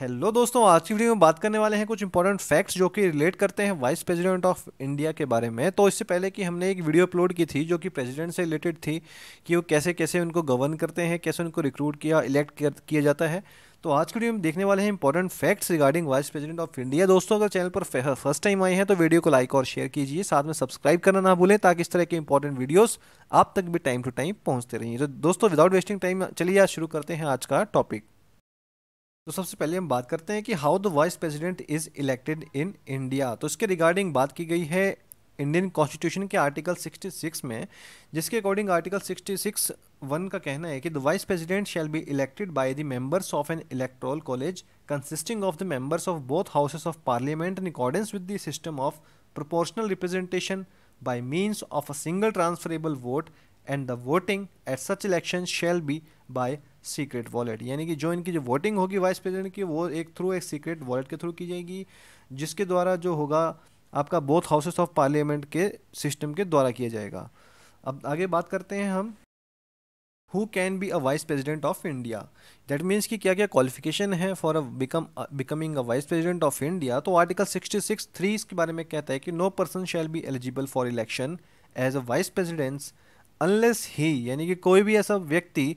Hello दोस्तों आज की वीडियो में बात करने वाले हैं कुछ इंपॉर्टेंट फैक्ट्स जो कि रिलेट करते हैं वाइस प्रेसिडेंट ऑफ इंडिया के बारे में तो इससे पहले कि हमने एक वीडियो अपलोड की थी जो कि प्रेसिडेंट से रिलेटेड थी कि वो कैसे कैसे उनको गवर्न करते हैं कैसे उनको रिक्रूट किया इलेक्ट किया जाता है तो आज की वीडियो में देखने वाले हैं important facts regarding vice president of India दोस्तों अगर चैनल पर फर्स्ट टाइम आए हैं तो वीडियो को लाइक और शेयर कीजिए साथ में सब्सक्राइब करना ना भूलें ताकि इस तरह के इंपॉर्टेंट वीडियोस आप तक भी टाइम टू टाइम पहुंचते रहिए तो दोस्तों विदाउट वेस्टिंग टाइम चलिए आज शुरू करते हैं आज का टॉपिक तो सबसे पहले हम बात करते हैं कि how the vice president is elected in India तो इसके रिगार्डिंग बात की गई है इंडियन कॉन्स्टिट्यूशन के आर्टिकल 66 में जिसके अकॉर्डिंग आर्टिकल 66 वन का कहना है कि the vice president shall be elected by the members of an electoral college consisting of the members of both houses of parliament in accordance with the system of proportional representation by means of a single transferable vote and the voting at such election shall be by secret ballot यानी कि जो इनकी जो voting होगी vice president की वो एक through एक सीक्रेट वॉलेट के थ्रू की जाएगी जिसके द्वारा जो होगा आपका बोथ हाउसेस ऑफ पार्लियामेंट के सिस्टम के द्वारा किया जाएगा अब आगे बात करते हैं हम who can be a vice president of India that means कि क्या क्या क्वालिफिकेशन है for a become becoming a vice president of India तो आर्टिकल सिक्सटी सिक्स थ्री इसके बारे में कहता है कि no person shall be eligible for election as a vice presidents unless he यानी कि कोई भी ऐसा व्यक्ति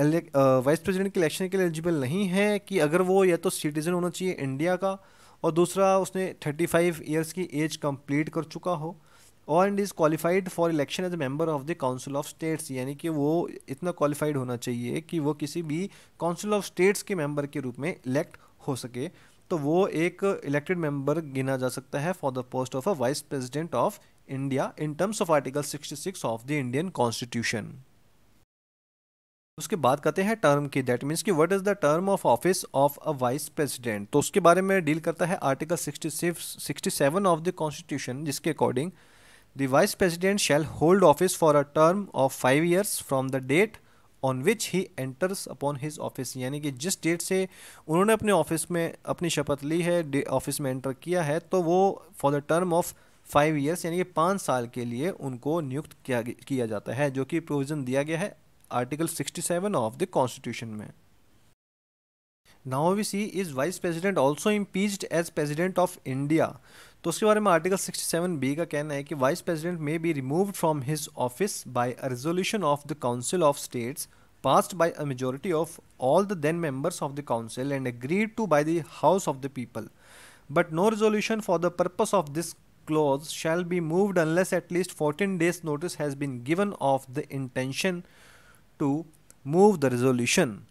वाइस प्रेसिडेंट के इलेक्शन के लिए एलिजिबल नहीं है कि अगर वो या तो सिटीज़न होना चाहिए इंडिया का और दूसरा उसने 35 ईयर्स की एज कंप्लीट कर चुका हो और and is qualified for election as member of the council of states यानी कि वो इतना क्वालिफाइड होना चाहिए कि वो किसी भी काउंसिल ऑफ स्टेट्स के मेंबर के रूप में इलेक्ट हो सके तो वो एक इलेक्टेड मेंबर गिना जा सकता है for the post of a vice president of India in terms of article 66 of the Indian constitution उसके बाद कहते हैं टर्म की दैट मीन्स कि what is the term of office of a vice president तो उसके बारे में डील करता है article sixty sixty seven of the constitution जिसके according the vice president shall hold office for a term of five years from the date on which he enters upon his office यानी कि जिस date से उन्होंने अपने office में अपनी शपथ ली है ऑफिस में एंटर किया है तो वो for the term of five years यानी कि पाँच साल के लिए उनको नियुक्त किया किया जाता है जो कि प्रोविज़न दिया गया है आर्टिकल 67 ऑफ द कॉन्स्टिट्यूशन में now see is vice president also impeached as president of India तो उसके बारे में आर्टिकल 67 बी का कहना है कि vice president may be removed from his office by a resolution of the council of states passed by a majority of all the then members of the council and agreed to by the house of the people but no resolution for the purpose of this clause shall be moved unless at least fourteen days notice has been given of the intention to move the resolution.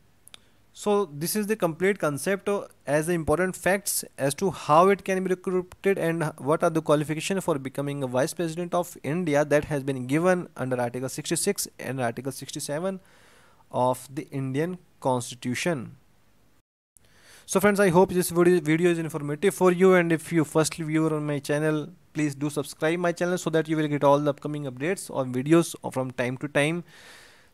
So this is the complete concept as the important facts as to how it can be recruited and what are the qualifications for becoming a vice president of India that has been given under article 66 and article 67 of the Indian constitution. So friends I hope this video is informative for you and if you first viewer on my channel please do subscribe my channel so that you will get all the upcoming updates or videos from time to time.